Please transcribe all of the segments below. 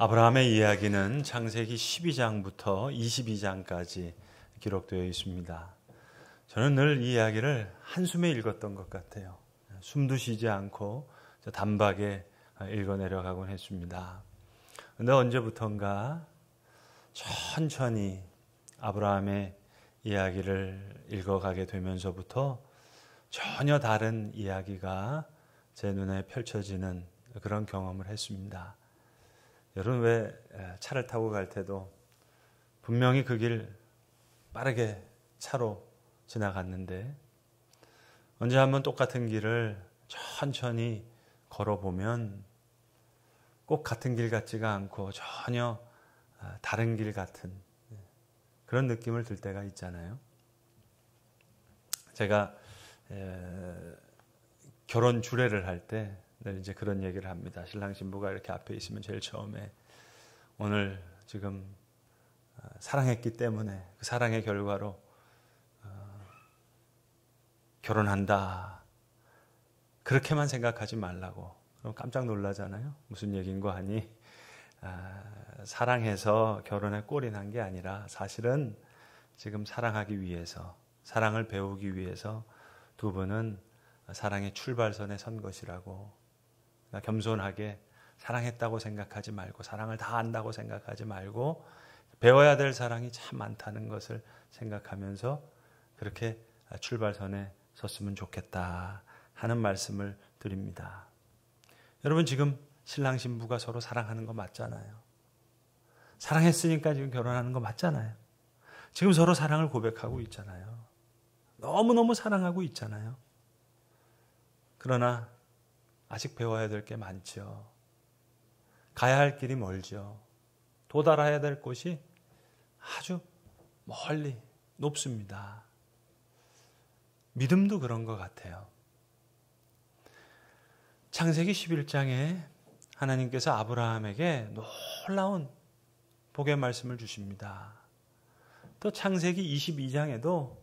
아브라함의 이야기는 창세기 12장부터 22장까지 기록되어 있습니다. 저는 늘 이 이야기를 한숨에 읽었던 것 같아요. 숨도 쉬지 않고 단박에 읽어내려가곤 했습니다. 근데 언제부턴가 천천히 아브라함의 이야기를 읽어가게 되면서부터 전혀 다른 이야기가 제 눈에 펼쳐지는 그런 경험을 했습니다. 여러분 왜 차를 타고 갈 때도 분명히 그 길 빠르게 차로 지나갔는데 언제 한번 똑같은 길을 천천히 걸어보면 꼭 같은 길 같지가 않고 전혀 아, 다른 길 같은 예, 그런 느낌을 들 때가 있잖아요. 제가 결혼 주례를 할때 늘 네, 이제 그런 얘기를 합니다. 신랑 신부가 이렇게 앞에 있으면 제일 처음에 오늘 지금 아, 사랑했기 때문에 그 사랑의 결과로 어, 결혼한다. 그렇게만 생각하지 말라고. 그럼 깜짝 놀라잖아요. 무슨 얘기인거 하니 아, 사랑해서 결혼에 꼴이 난 게 아니라 사실은 지금 사랑하기 위해서 사랑을 배우기 위해서 두 분은 사랑의 출발선에 선 것이라고 겸손하게 사랑했다고 생각하지 말고 사랑을 다 안다고 생각하지 말고 배워야 될 사랑이 참 많다는 것을 생각하면서 그렇게 출발선에 섰으면 좋겠다 하는 말씀을 드립니다. 여러분 지금 신랑 신부가 서로 사랑하는 거 맞잖아요. 사랑했으니까 지금 결혼하는 거 맞잖아요. 지금 서로 사랑을 고백하고 있잖아요. 너무너무 사랑하고 있잖아요. 그러나 아직 배워야 될 게 많죠. 가야 할 길이 멀죠. 도달해야 될 곳이 아주 멀리 높습니다. 믿음도 그런 것 같아요. 창세기 11장에 하나님께서 아브라함에게 놀라운 복의 말씀을 주십니다. 또 창세기 22장에도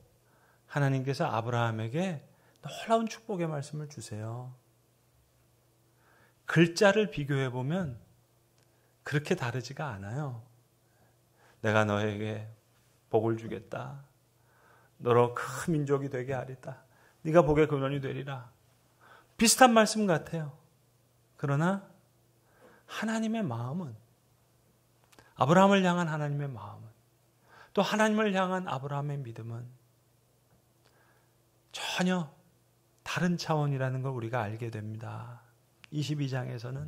하나님께서 아브라함에게 놀라운 축복의 말씀을 주세요. 글자를 비교해 보면 그렇게 다르지가 않아요. 내가 너에게 복을 주겠다. 너로 큰 민족이 되게 하리다. 네가 복의 근원이 되리라. 비슷한 말씀 같아요. 그러나 하나님의 마음은 아브라함을 향한 하나님의 마음은 또 하나님을 향한 아브라함의 믿음은 전혀 다른 차원이라는 걸 우리가 알게 됩니다. 22장에서는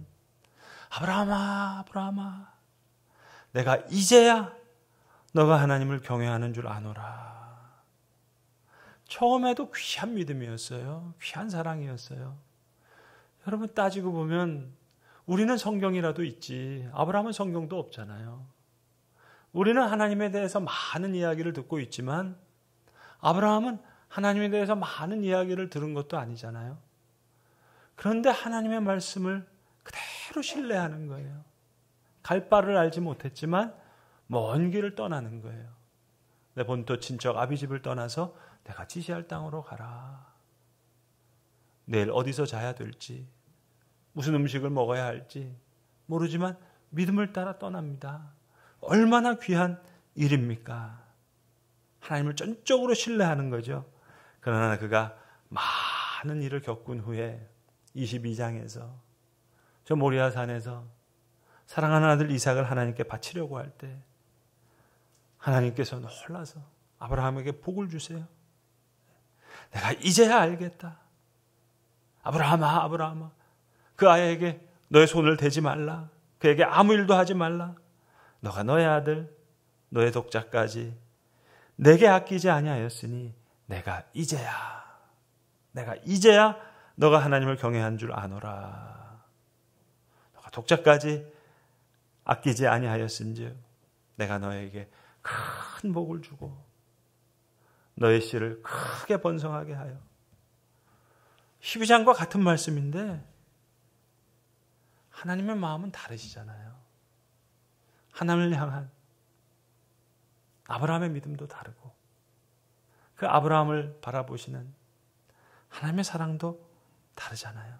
아브라함아 아브라함아 내가 이제야 너가 하나님을 경외하는 줄 아노라. 처음에도 귀한 믿음이었어요. 귀한 사랑이었어요. 여러분 따지고 보면 우리는 성경이라도 있지 아브라함은 성경도 없잖아요. 우리는 하나님에 대해서 많은 이야기를 듣고 있지만 아브라함은 하나님에 대해서 많은 이야기를 들은 것도 아니잖아요. 그런데 하나님의 말씀을 그대로 신뢰하는 거예요. 갈 바를 알지 못했지만 먼 길을 떠나는 거예요. 내 본토 친척 아비집을 떠나서 내가 지시할 땅으로 가라. 내일 어디서 자야 될지, 무슨 음식을 먹어야 할지 모르지만 믿음을 따라 떠납니다. 얼마나 귀한 일입니까? 하나님을 전적으로 신뢰하는 거죠. 그러나 그가 많은 일을 겪은 후에 22장에서 저 모리아 산에서 사랑하는 아들 이삭을 하나님께 바치려고 할 때 하나님께서는 홀라서 아브라함에게 복을 주세요. 내가 이제야 알겠다. 아브라함아, 아브라함아. 그 아이에게 너의 손을 대지 말라. 그에게 아무 일도 하지 말라. 너가 너의 아들, 너의 독자까지 내게 아끼지 아니하였으니 내가 이제야 내가 이제야 너가 하나님을 경외한 줄 아노라. 너가 독자까지 아끼지 아니하였은즉 내가 너에게 큰 복을 주고 너의 씨를 크게 번성하게 하여 12장과 같은 말씀인데 하나님의 마음은 다르시잖아요. 하나님을 향한 아브라함의 믿음도 다르고 그 아브라함을 바라보시는 하나님의 사랑도 다르잖아요.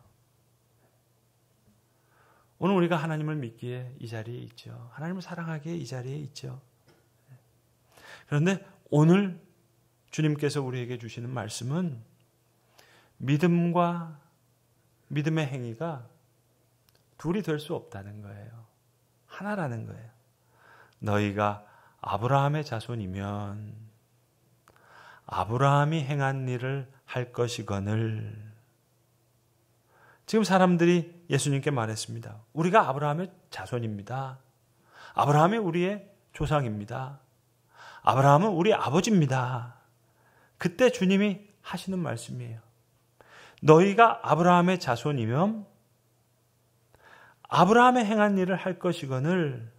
오늘 우리가 하나님을 믿기에 이 자리에 있죠. 하나님을 사랑하기에 이 자리에 있죠. 그런데 오늘 주님께서 우리에게 주시는 말씀은 믿음과 믿음의 행위가 둘이 될 수 없다는 거예요. 하나라는 거예요. 너희가 아브라함의 자손이면 아브라함이 행한 일을 할 것이거늘 지금 사람들이 예수님께 말했습니다. 우리가 아브라함의 자손입니다. 아브라함이 우리의 조상입니다. 아브라함은 우리 아버지입니다. 그때 주님이 하시는 말씀이에요. 너희가 아브라함의 자손이면 아브라함의 행한 일을 할 것이거늘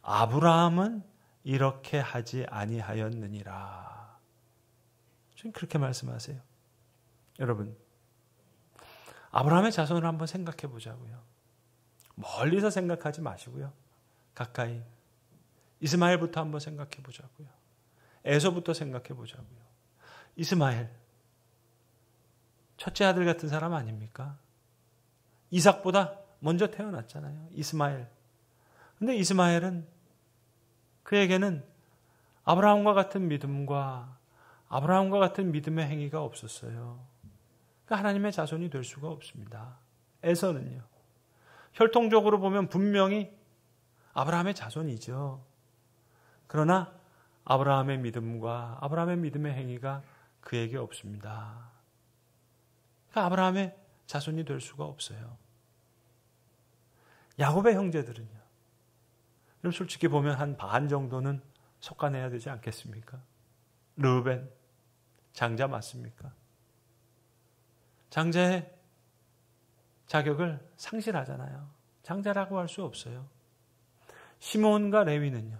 아브라함은 이렇게 하지 아니하였느니라. 지금 그렇게 말씀하세요. 여러분, 아브라함의 자손을 한번 생각해 보자고요. 멀리서 생각하지 마시고요. 가까이 이스마엘부터 한번 생각해 보자고요. 에서부터 생각해 보자고요. 이스마엘 첫째 아들 같은 사람 아닙니까? 이삭보다 먼저 태어났잖아요. 이스마엘. 근데 이스마엘은 그에게는 아브라함과 같은 믿음과 아브라함과 같은 믿음의 행위가 없었어요. 그러니까 하나님의 자손이 될 수가 없습니다. 에서는요. 혈통적으로 보면 분명히 아브라함의 자손이죠. 그러나 아브라함의 믿음과 아브라함의 믿음의 행위가 그에게 없습니다. 그 아브라함의 자손이 될 수가 없어요. 야곱의 형제들은요. 그럼 솔직히 보면 한 반 정도는 속아내야 되지 않겠습니까? 르벤 장자 맞습니까? 장자의 자격을 상실하잖아요. 장자라고 할 수 없어요. 시몬과 레위는요.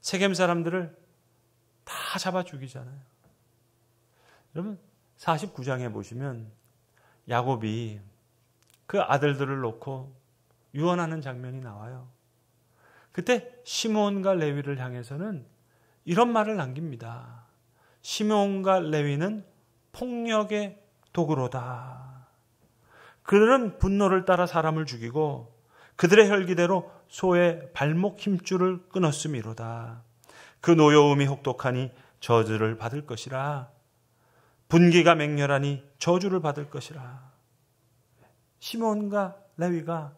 세겜 사람들을 다 잡아 죽이잖아요. 여러분 49장에 보시면 야곱이 그 아들들을 놓고 유언하는 장면이 나와요. 그때 시몬과 레위를 향해서는 이런 말을 남깁니다. 시몬과 레위는 폭력의 도구로다. 그들은 분노를 따라 사람을 죽이고 그들의 혈기대로 소의 발목 힘줄을 끊었음이로다. 그 노여움이 혹독하니 저주를 받을 것이라. 분기가 맹렬하니 저주를 받을 것이라. 시몬과 레위가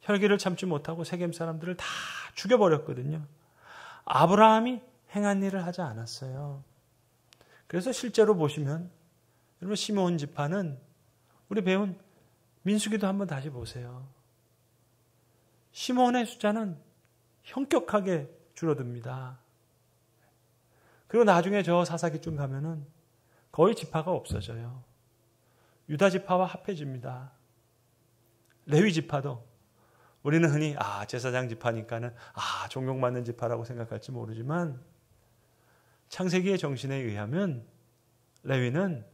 혈기를 참지 못하고 세겜 사람들을 다 죽여버렸거든요. 아브라함이 행한 일을 하지 않았어요. 그래서 실제로 보시면 여러분 시몬 지파는 우리 배운 민수기도 한번 다시 보세요. 시몬의 숫자는 현격하게 줄어듭니다. 그리고 나중에 저 사사기쯤 가면은 거의 지파가 없어져요. 유다 지파와 합해집니다. 레위 지파도 우리는 흔히 아 제사장 지파니까는 아 존경받는 지파라고 생각할지 모르지만 창세기의 정신에 의하면 레위는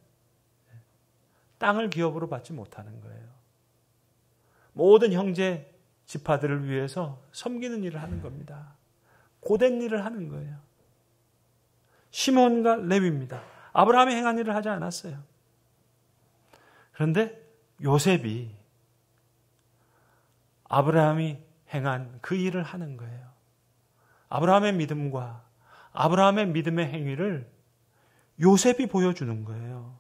땅을 기업으로 받지 못하는 거예요. 모든 형제 집파들을 위해서 섬기는 일을 하는 겁니다. 고된 일을 하는 거예요. 시몬과 레위입니다. 아브라함이 행한 일을 하지 않았어요. 그런데 요셉이 아브라함이 행한 그 일을 하는 거예요. 아브라함의 믿음과 아브라함의 믿음의 행위를 요셉이 보여주는 거예요.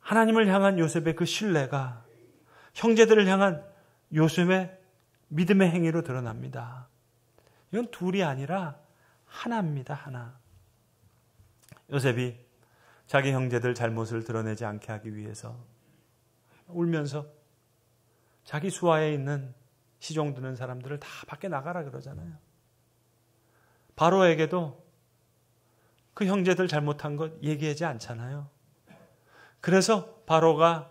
하나님을 향한 요셉의 그 신뢰가 형제들을 향한 요셉의 믿음의 행위로 드러납니다. 이건 둘이 아니라 하나입니다, 하나. 요셉이 자기 형제들 잘못을 드러내지 않게 하기 위해서 울면서 자기 수하에 있는 시종 드는 사람들을 다 밖에 나가라 그러잖아요. 바로에게도 그 형제들 잘못한 것 얘기하지 않잖아요. 그래서 바로가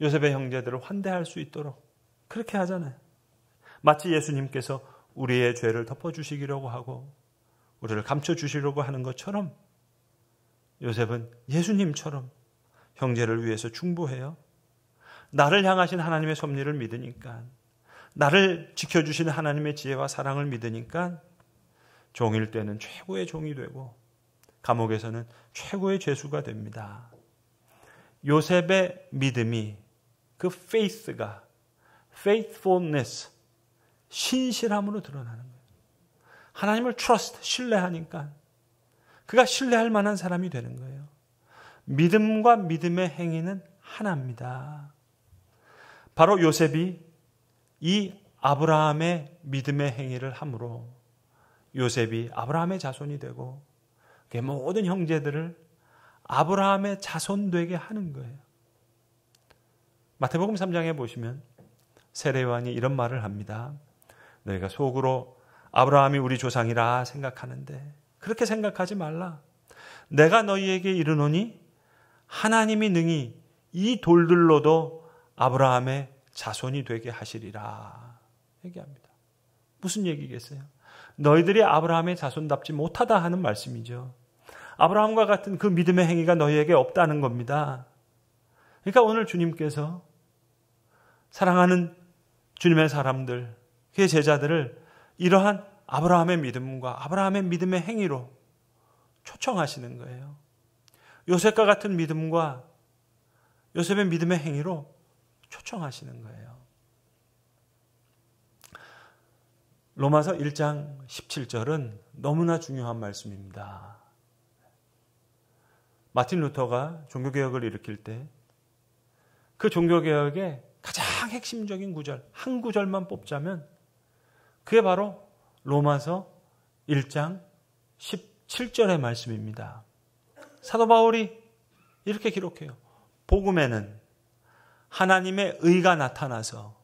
요셉의 형제들을 환대할 수 있도록 그렇게 하잖아요. 마치 예수님께서 우리의 죄를 덮어주시기라고 하고 우리를 감춰주시려고 하는 것처럼 요셉은 예수님처럼 형제를 위해서 충부해요 나를 향하신 하나님의 섭리를 믿으니까 나를 지켜주신 하나님의 지혜와 사랑을 믿으니까 종일 때는 최고의 종이 되고 감옥에서는 최고의 죄수가 됩니다. 요셉의 믿음이 그 faith가 faithfulness 신실함으로 드러나는 거예요. 하나님을 trust 신뢰하니까 그가 신뢰할 만한 사람이 되는 거예요. 믿음과 믿음의 행위는 하나입니다. 바로 요셉이 이 아브라함의 믿음의 행위를 함으로 요셉이 아브라함의 자손이 되고 모든 형제들을 아브라함의 자손 되게 하는 거예요. 마태복음 3장에 보시면 세례요한이 이런 말을 합니다. 너희가 속으로 아브라함이 우리 조상이라 생각하는데 그렇게 생각하지 말라. 내가 너희에게 이르노니 하나님이 능히 이 돌들로도 아브라함의 자손이 되게 하시리라 얘기합니다. 무슨 얘기겠어요? 너희들이 아브라함의 자손답지 못하다 하는 말씀이죠. 아브라함과 같은 그 믿음의 행위가 너희에게 없다는 겁니다. 그러니까 오늘 주님께서 사랑하는 주님의 사람들, 그의 제자들을 이러한 아브라함의 믿음과 아브라함의 믿음의 행위로 초청하시는 거예요. 요셉과 같은 믿음과 요셉의 믿음의 행위로 초청하시는 거예요. 로마서 1장 17절은 너무나 중요한 말씀입니다. 마틴 루터가 종교개혁을 일으킬 때 그 종교개혁의 가장 핵심적인 구절, 한 구절만 뽑자면 그게 바로 로마서 1장 17절의 말씀입니다. 사도 바울이 이렇게 기록해요. 복음에는 하나님의 의가 나타나서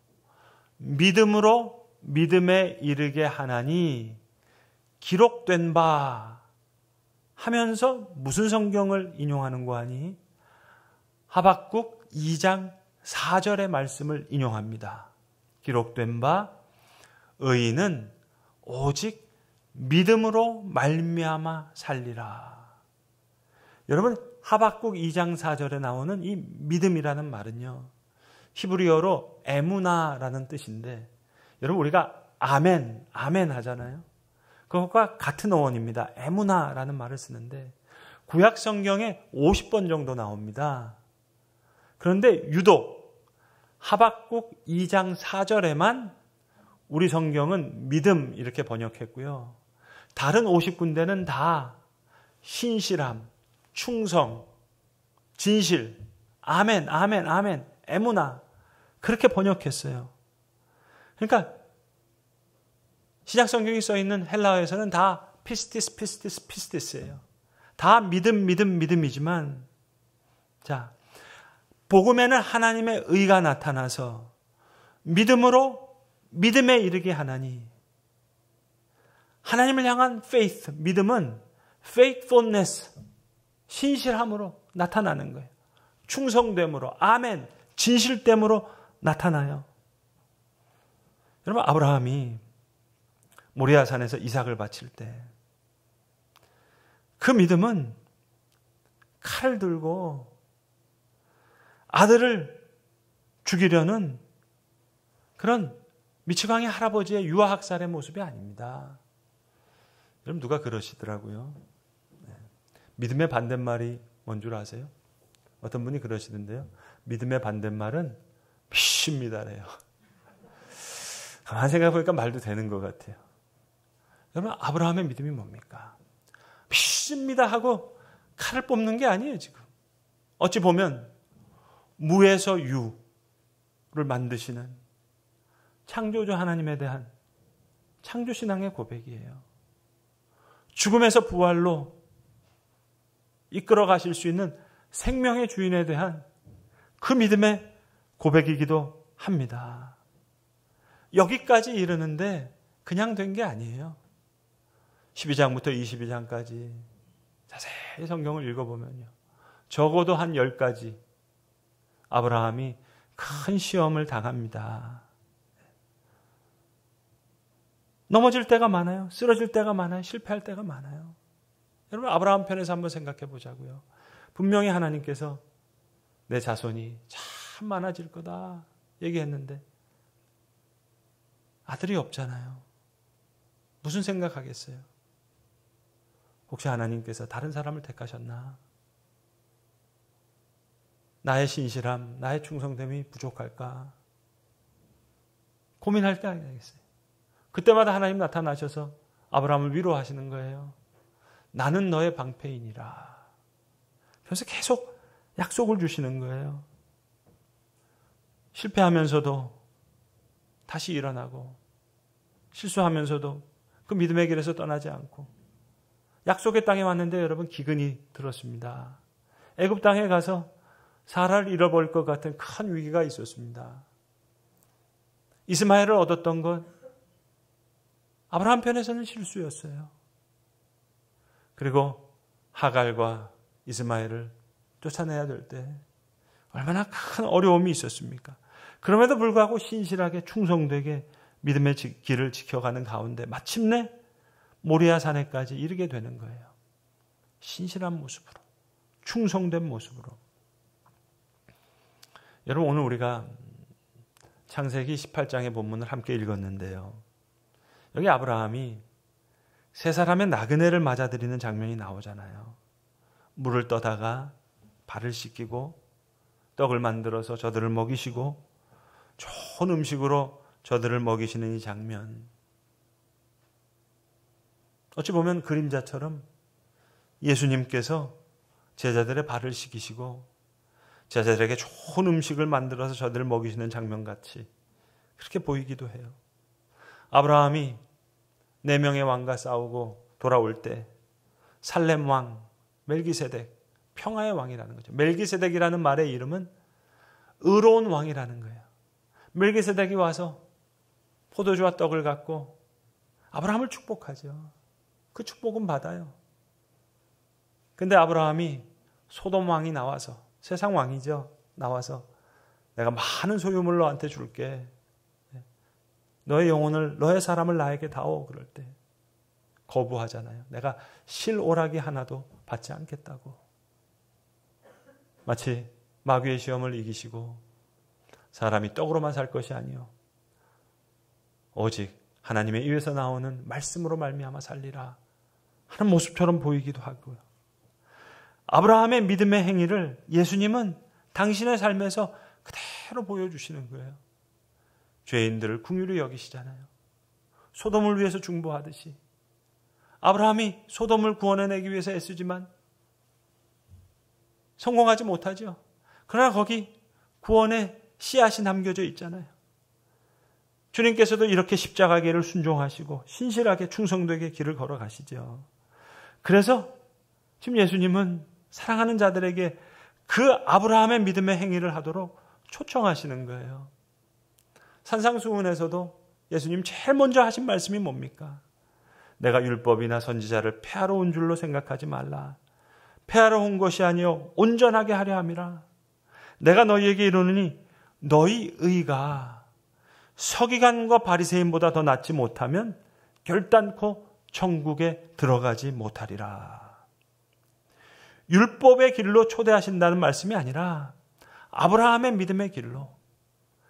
믿음으로 믿음에 이르게 하나니 기록된 바 하면서 무슨 성경을 인용하는 거 아니? 하박국 2장 4절의 말씀을 인용합니다. 기록된 바 의인은 오직 믿음으로 말미암아 살리라. 여러분 하박국 2장 4절에 나오는 이 믿음이라는 말은요. 히브리어로 에무나라는 뜻인데 여러분 우리가 아멘, 아멘 하잖아요. 그것과 같은 어원입니다. 에무나라는 말을 쓰는데 구약 성경에 50번 정도 나옵니다. 그런데 유독 하박국 2장 4절에만 우리 성경은 믿음 이렇게 번역했고요. 다른 50군데는 다 신실함, 충성, 진실, 아멘, 아멘, 아멘, 에무나 그렇게 번역했어요. 그러니까 신약 성경이 써 있는 헬라어에서는 다 피스티스 피스티스 피스티스예요. 다 믿음 믿음 믿음이지만 자 복음에는 하나님의 의가 나타나서 믿음으로 믿음에 이르게 하나니 하나님을 향한 faith 믿음은 faithfulness 신실함으로 나타나는 거예요. 충성됨으로 아멘 진실됨으로 나타나요. 여러분 아브라함이 모리아산에서 이삭을 바칠 때 그 믿음은 칼을 들고 아들을 죽이려는 그런 미치광이 할아버지의 유아학살의 모습이 아닙니다. 여러분 누가 그러시더라고요. 네. 믿음의 반대말이 뭔 줄 아세요? 어떤 분이 그러시던데요. 믿음의 반대말은 피입니다래요. 가만 생각해보니까 말도 되는 것 같아요. 여러분 아브라함의 믿음이 뭡니까? 믿습니다 하고 칼을 뽑는 게 아니에요 지금. 어찌 보면 무에서 유를 만드시는 창조주 하나님에 대한 창조 신앙의 고백이에요. 죽음에서 부활로 이끌어 가실 수 있는 생명의 주인에 대한 그 믿음의 고백이기도 합니다. 여기까지 이르는데 그냥 된 게 아니에요. 12장부터 22장까지 자세히 성경을 읽어보면요. 적어도 한 10가지 아브라함이 큰 시험을 당합니다. 넘어질 때가 많아요. 쓰러질 때가 많아요. 실패할 때가 많아요. 여러분 아브라함 편에서 한번 생각해 보자고요. 분명히 하나님께서 내 자손이 참 많아질 거다 얘기했는데 아들이 없잖아요. 무슨 생각하겠어요? 혹시 하나님께서 다른 사람을 택하셨나? 나의 신실함, 나의 충성됨이 부족할까? 고민할 때 알겠어요. 그때마다 하나님 나타나셔서 아브라함을 위로하시는 거예요. 나는 너의 방패이니라. 그래서 계속 약속을 주시는 거예요. 실패하면서도 다시 일어나고 실수하면서도 그 믿음의 길에서 떠나지 않고 약속의 땅에 왔는데 여러분 기근이 들었습니다. 애굽 땅에 가서 사라를 잃어버릴 것 같은 큰 위기가 있었습니다. 이스마엘을 얻었던 것 아브라함 편에서는 실수였어요. 그리고 하갈과 이스마엘을 쫓아내야 될 때 얼마나 큰 어려움이 있었습니까? 그럼에도 불구하고 신실하게 충성되게 믿음의 길을 지켜가는 가운데 마침내 모리아산에까지 이르게 되는 거예요. 신실한 모습으로, 충성된 모습으로. 여러분 오늘 우리가 창세기 18장의 본문을 함께 읽었는데요. 여기 아브라함이 세 사람의 나그네를 맞아들이는 장면이 나오잖아요. 물을 떠다가 발을 씻기고 떡을 만들어서 저들을 먹이시고 좋은 음식으로 저들을 먹이시는 이 장면. 어찌 보면 그림자처럼 예수님께서 제자들의 발을 식이시고 제자들에게 좋은 음식을 만들어서 저들을 먹이시는 장면같이 그렇게 보이기도 해요. 아브라함이 네 명의 왕과 싸우고 돌아올 때 살렘 왕 멜기세덱 평화의 왕이라는 거죠. 멜기세덱이라는 말의 이름은 의로운 왕이라는 거예요. 멜기세덱이 와서 포도주와 떡을 갖고 아브라함을 축복하죠. 그 축복은 받아요. 근데 아브라함이 소돔 왕이 나와서 세상 왕이죠. 나와서 내가 많은 소유물 너한테 줄게. 너의 영혼을 너의 사람을 나에게 다오 그럴 때 거부하잖아요. 내가 실오락이 하나도 받지 않겠다고. 마치 마귀의 시험을 이기시고 사람이 떡으로만 살 것이 아니요. 오직 하나님의 입에서 나오는 말씀으로 말미암아 살리라. 하는 모습처럼 보이기도 하고요. 아브라함의 믿음의 행위를 예수님은 당신의 삶에서 그대로 보여주시는 거예요. 죄인들을 궁유를 여기시잖아요. 소돔을 위해서 중보하듯이 아브라함이 소돔을 구원해내기 위해서 애쓰지만 성공하지 못하죠. 그러나 거기 구원의 씨앗이 남겨져 있잖아요. 주님께서도 이렇게 십자가계를 순종하시고 신실하게 충성되게 길을 걸어가시죠. 그래서 지금 예수님은 사랑하는 자들에게 그 아브라함의 믿음의 행위를 하도록 초청하시는 거예요. 산상수훈에서도 예수님 제일 먼저 하신 말씀이 뭡니까? 내가 율법이나 선지자를 폐하러 온 줄로 생각하지 말라. 폐하러 온 것이 아니요 온전하게 하려 함이라. 내가 너희에게 이르느니 너희 의가 서기관과 바리새인보다 더 낫지 못하면 결단코 천국에 들어가지 못하리라. 율법의 길로 초대하신다는 말씀이 아니라 아브라함의 믿음의 길로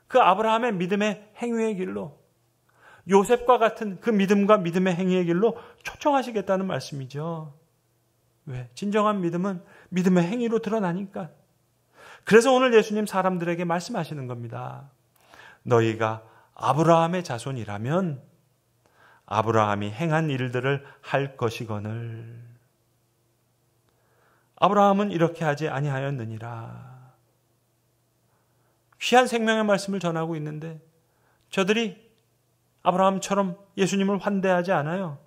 그 아브라함의 믿음의 행위의 길로 요셉과 같은 그 믿음과 믿음의 행위의 길로 초청하시겠다는 말씀이죠. 왜? 진정한 믿음은 믿음의 행위로 드러나니까. 그래서 오늘 예수님 사람들에게 말씀하시는 겁니다. 너희가 아브라함의 자손이라면 아브라함이 행한 일들을 할 것이거늘 아브라함은 이렇게 하지 아니하였느니라. 귀한 생명의 말씀을 전하고 있는데 저들이 아브라함처럼 예수님을 환대하지 않아요.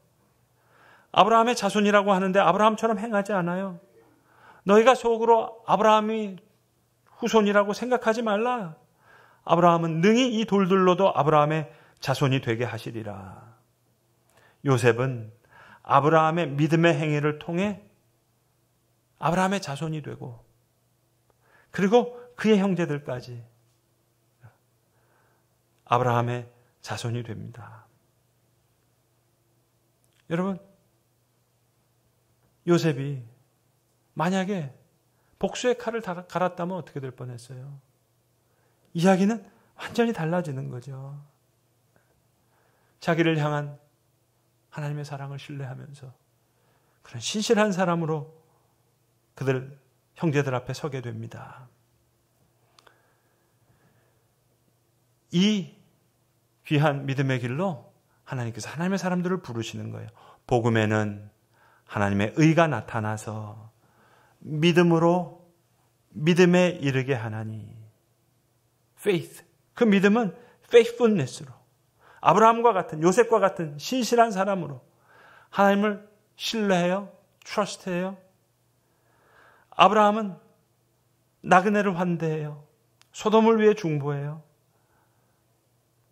아브라함의 자손이라고 하는데 아브라함처럼 행하지 않아요. 너희가 속으로 아브라함이 후손이라고 생각하지 말라. 아브라함은 능히 이 돌들로도 아브라함의 자손이 되게 하시리라. 요셉은 아브라함의 믿음의 행위를 통해 아브라함의 자손이 되고 그리고 그의 형제들까지 아브라함의 자손이 됩니다. 여러분, 요셉이 만약에 복수의 칼을 갈았다면 어떻게 될 뻔했어요? 이야기는 완전히 달라지는 거죠. 자기를 향한 하나님의 사랑을 신뢰하면서 그런 신실한 사람으로 그들 형제들 앞에 서게 됩니다. 이 귀한 믿음의 길로 하나님께서 하나님의 사람들을 부르시는 거예요. 복음에는 하나님의 의가 나타나서 믿음으로 믿음에 이르게 하나니 faith 그 믿음은 faithfulness로 아브라함과 같은 요셉과 같은 신실한 사람으로 하나님을 신뢰해요. 트러스트해요. 아브라함은 나그네를 환대해요. 소돔을 위해 중보해요.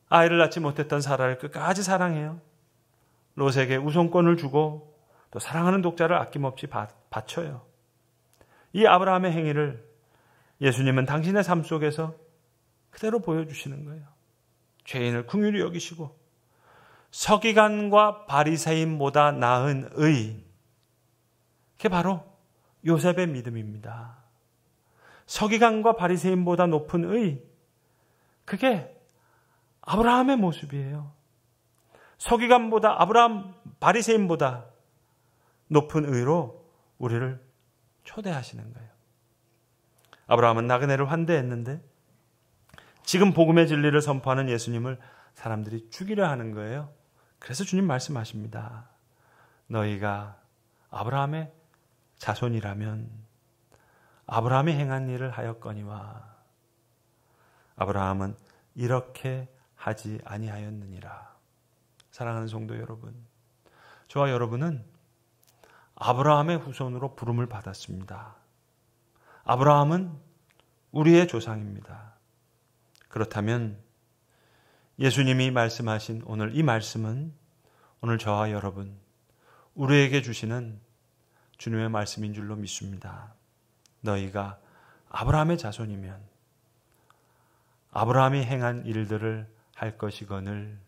아이를 낳지 못했던 사라를 끝까지 사랑해요. 롯에게 우선권을 주고 또 사랑하는 독자를 아낌없이 바쳐요. 이 아브라함의 행위를 예수님은 당신의 삶 속에서 그대로 보여주시는 거예요. 죄인을 긍휼히 여기시고 서기관과 바리새인보다 나은 의인 그게 바로 요셉의 믿음입니다. 서기관과 바리새인보다 높은 의 그게 아브라함의 모습이에요. 서기관보다 아브라함 바리새인보다 높은 의로 우리를 초대하시는 거예요. 아브라함은 나그네를 환대했는데 지금 복음의 진리를 선포하는 예수님을 사람들이 죽이려 하는 거예요. 그래서 주님 말씀하십니다. 너희가 아브라함의 자손이라면 아브라함이 행한 일을 하였거니와 아브라함은 이렇게 하지 아니하였느니라. 사랑하는 성도 여러분, 저와 여러분은 아브라함의 후손으로 부름을 받았습니다. 아브라함은 우리의 조상입니다. 그렇다면 예수님이 말씀하신 오늘 이 말씀은 오늘 저와 여러분 우리에게 주시는 주님의 말씀인 줄로 믿습니다. 너희가 아브라함의 자손이면 아브라함이 행한 일들을 할 것이거늘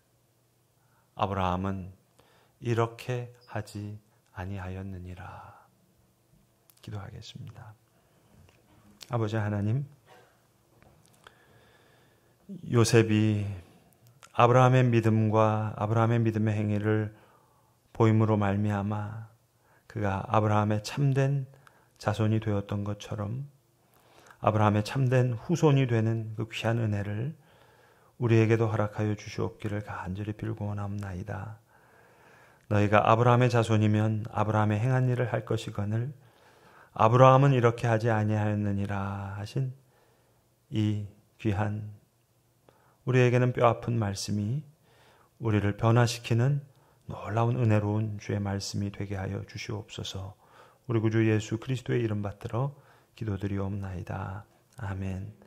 아브라함은 이렇게 하지 아니하였느니라. 기도하겠습니다. 아버지 하나님 요셉이 아브라함의 믿음과 아브라함의 믿음의 행위를 보임으로 말미암아 그가 아브라함의 참된 자손이 되었던 것처럼 아브라함의 참된 후손이 되는 그 귀한 은혜를 우리에게도 허락하여 주시옵기를 간절히 빌고 원합나이다. 너희가 아브라함의 자손이면 아브라함의 행한 일을 할 것이거늘 아브라함은 이렇게 하지 아니하였느니라 하신 이 귀한 우리에게는 뼈아픈 말씀이 우리를 변화시키는 놀라운 은혜로운 주의 말씀이 되게 하여 주시옵소서. 우리 구주 예수 그리스도의 이름 받들어 기도드리옵나이다. 아멘.